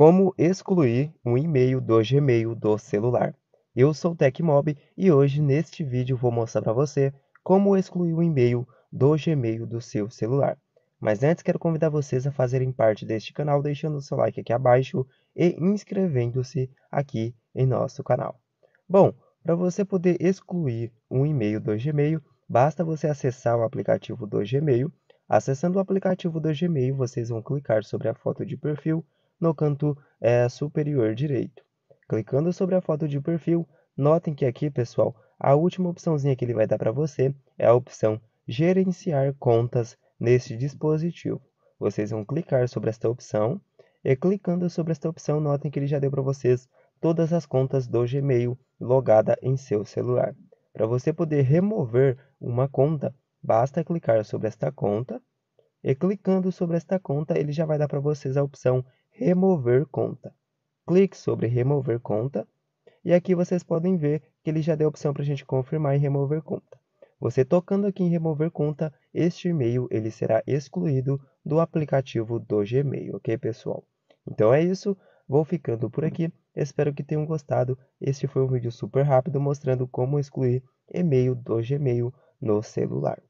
Como excluir um e-mail do Gmail do celular. Eu sou o Tecmob e hoje neste vídeo vou mostrar para você como excluir um e-mail do Gmail do seu celular. Mas antes quero convidar vocês a fazerem parte deste canal deixando o seu like aqui abaixo e inscrevendo-se aqui em nosso canal. Bom, para você poder excluir um e-mail do Gmail, basta você acessar o aplicativo do Gmail. Acessando o aplicativo do Gmail, vocês vão clicar sobre a foto de perfil no canto é, superior direito. Clicando sobre a foto de perfil, notem que aqui, pessoal, a última opçãozinha que ele vai dar para você é a opção Gerenciar contas neste dispositivo. Vocês vão clicar sobre esta opção e clicando sobre esta opção, notem que ele já deu para vocês todas as contas do Gmail logada em seu celular. Para você poder remover uma conta, basta clicar sobre esta conta e clicando sobre esta conta, ele já vai dar para vocês a opção remover conta. Clique sobre remover conta e aqui vocês podem ver que ele já deu a opção para a gente confirmar e remover conta. Você tocando aqui em remover conta, este e-mail ele será excluído do aplicativo do Gmail, ok pessoal? Então é isso, vou ficando por aqui, espero que tenham gostado. Este foi um vídeo super rápido mostrando como excluir e-mail do Gmail no celular.